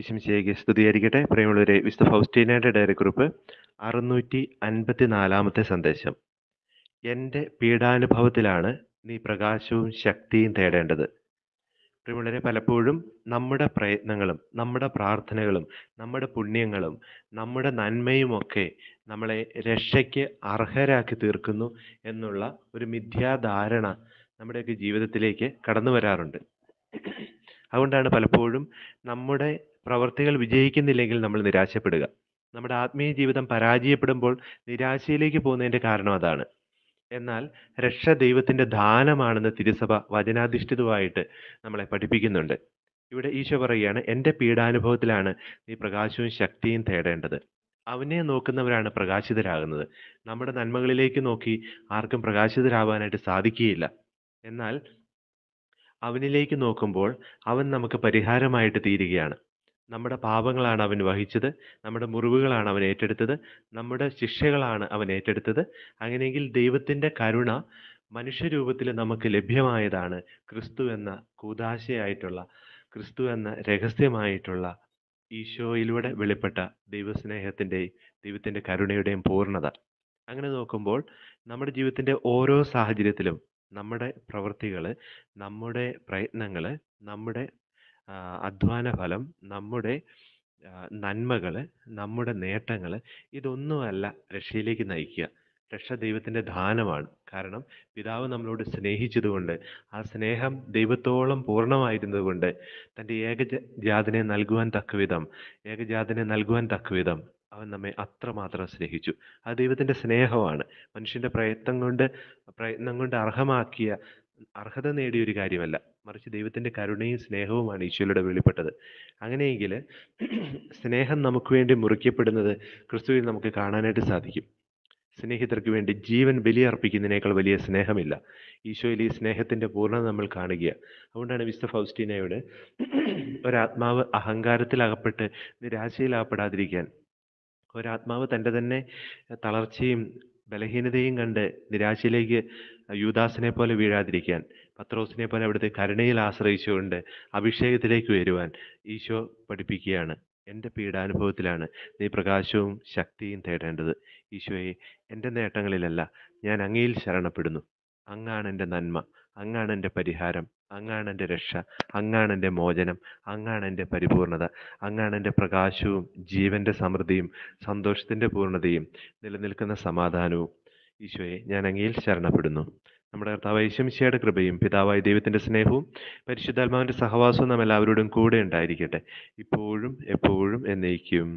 ഈശംശിയേക്ക് സ്തുതിയായിരിക്കട്ടെ പ്രേമുള്ളവരെ വിശുദ്ധ ഫൗസ്റ്റീനയുടെ കുറിപ്പ് അറുന്നൂറ്റി അൻപത്തി നാലാമത്തെ സന്ദേശം എൻ്റെ പീഡാനുഭവത്തിലാണ് നീ പ്രകാശവും ശക്തിയും തേടേണ്ടത് പ്രേമുള്ളവരെ പലപ്പോഴും നമ്മുടെ പ്രയത്നങ്ങളും നമ്മുടെ പ്രാർത്ഥനകളും നമ്മുടെ പുണ്യങ്ങളും നമ്മുടെ നന്മയുമൊക്കെ നമ്മളെ രക്ഷയ്ക്ക് അർഹരാക്കി തീർക്കുന്നു എന്നുള്ള ഒരു മിഥ്യാധാരണ നമ്മുടെയൊക്കെ ജീവിതത്തിലേക്ക് കടന്നു വരാറുണ്ട് അതുകൊണ്ടാണ് പലപ്പോഴും നമ്മുടെ പ്രവർത്തികൾ വിജയിക്കുന്നില്ലെങ്കിൽ നമ്മൾ നിരാശപ്പെടുക നമ്മുടെ ആത്മീയ ജീവിതം പരാജയപ്പെടുമ്പോൾ നിരാശയിലേക്ക് പോകുന്നതിൻ്റെ കാരണം അതാണ് എന്നാൽ രക്ഷ ദൈവത്തിൻ്റെ ദാനമാണെന്ന് തിരുസഭ വചനാധിഷ്ഠിതമായിട്ട് നമ്മളെ പഠിപ്പിക്കുന്നുണ്ട് ഇവിടെ ഈശോ പറയുകയാണ് എൻ്റെ പീഡാനുഭവത്തിലാണ് നീ പ്രകാശവും ശക്തിയും തേടേണ്ടത് അവനെ നോക്കുന്നവരാണ് പ്രകാശിതരാകുന്നത് നമ്മുടെ നന്മകളിലേക്ക് നോക്കി ആർക്കും പ്രകാശിതരാവാനായിട്ട് സാധിക്കുകയില്ല എന്നാൽ അവനിലേക്ക് നോക്കുമ്പോൾ അവൻ നമുക്ക് പരിഹാരമായിട്ട് തീരുകയാണ് നമ്മുടെ പാപങ്ങളാണ് അവൻ വഹിച്ചത് നമ്മുടെ മുറിവുകളാണ് അവൻ ഏറ്റെടുത്തത് നമ്മുടെ ശിക്ഷകളാണ് അവൻ ഏറ്റെടുത്തത് അങ്ങനെയെങ്കിൽ ദൈവത്തിൻ്റെ കരുണ മനുഷ്യരൂപത്തിൽ നമുക്ക് ലഭ്യമായതാണ് ക്രിസ്തു എന്ന കൂതാശയായിട്ടുള്ള ക്രിസ്തു എന്ന രഹസ്യമായിട്ടുള്ള ഈശോയിലൂടെ വെളിപ്പെട്ട ദൈവസ്നേഹത്തിൻ്റെയും ദൈവത്തിൻ്റെ കരുണയുടെയും പൂർണ്ണത അങ്ങനെ നോക്കുമ്പോൾ നമ്മുടെ ജീവിതത്തിൻ്റെ ഓരോ സാഹചര്യത്തിലും നമ്മുടെ പ്രവൃത്തികൾ നമ്മുടെ പ്രയത്നങ്ങൾ നമ്മുടെ അധ്വാന ഫലം നമ്മുടെ നന്മകൾ നമ്മുടെ നേട്ടങ്ങൾ ഇതൊന്നുമല്ല രക്ഷയിലേക്ക് നയിക്കുക രക്ഷ ദൈവത്തിൻ്റെ ദാനമാണ് കാരണം പിതാവ് നമ്മളോട് സ്നേഹിച്ചതുകൊണ്ട് ആ സ്നേഹം ദൈവത്തോളം പൂർണ്ണമായിരുന്നതുകൊണ്ട് തൻ്റെ ഏകജാതിനെ നൽകുവാൻ തക്കവിധം ഏകജാതിനെ നൽകുവാൻ തക്കവിധം അവൻ നമ്മെ അത്രമാത്രം സ്നേഹിച്ചു ആ ദൈവത്തിൻ്റെ സ്നേഹമാണ് മനുഷ്യൻ്റെ പ്രയത്നം കൊണ്ട് പ്രയത്നം കൊണ്ട് അർഹമാക്കിയ അർഹത നേടിയ ഒരു കാര്യമല്ല മറിച്ച് ദൈവത്തിൻ്റെ കരുണയും സ്നേഹവുമാണ് ഈശോയുടെ വെളിപ്പെട്ടത് അങ്ങനെയെങ്കിൽ സ്നേഹം നമുക്ക് വേണ്ടി മുറിക്കപ്പെടുന്നത് ക്രിസ്തുവിൽ നമുക്ക് കാണാനായിട്ട് സാധിക്കും സ്നേഹിതർക്ക് വേണ്ടി ജീവൻ ബലിയർപ്പിക്കുന്നതിനേക്കാൾ വലിയ സ്നേഹമില്ല ഈശോയിൽ ഈ സ്നേഹത്തിൻ്റെ പൂർണ്ണത നമ്മൾ കാണുക അതുകൊണ്ടാണ് വിശുദ്ധ ഫൗസ്റ്റീനയോട് ഒരാത്മാവ് അഹങ്കാരത്തിൽ അകപ്പെട്ട് ഒരാത്മാവ് തൻ്റെ തന്നെ തളർച്ചയും ബലഹീനതയും കണ്ട് നിരാശയിലേക്ക് യുദാസിനെ പോലെ വീഴാതിരിക്കാൻ പത്രോസിനെ പോലെ അവിടുത്തെ കരുണയിൽ ആശ്രയിച്ചുകൊണ്ട് അഭിഷേകത്തിലേക്ക് വരുവാൻ ഈശോ പഠിപ്പിക്കുകയാണ് എൻ്റെ പീഡാനുഭവത്തിലാണ് നീ പ്രകാശവും ശക്തിയും തേടേണ്ടത് ഈശോയെ എൻ്റെ നേട്ടങ്ങളിലല്ല ഞാൻ അങ്ങയിൽ ശരണപ്പെടുന്നു എൻ്റെ നന്മ എൻ്റെ പരിഹാരം എൻ്റെ രക്ഷ എൻ്റെ മോചനം എൻ്റെ പരിപൂർണത എൻ്റെ പ്രകാശവും ജീവൻ്റെ സമൃദ്ധിയും സന്തോഷത്തിൻ്റെ പൂർണ്ണതയും നിലനിൽക്കുന്ന സമാധാനവും ഈശോയെ ഞാൻ അങ്ങയിൽ ശരണപ്പെടുന്നു നമ്മുടെ കർത്താവ് ഐശംശയുടെ കൃപയും പിതാവായ ദൈവത്തിൻ്റെ സ്നേഹവും പരിശുദ്ധാത്മാവിൻ്റെ സഹവാസവും നാം എല്ലാവരോടും കൂടെ ഉണ്ടായിരിക്കട്ടെ ഇപ്പോഴും എപ്പോഴും എന്നേക്കും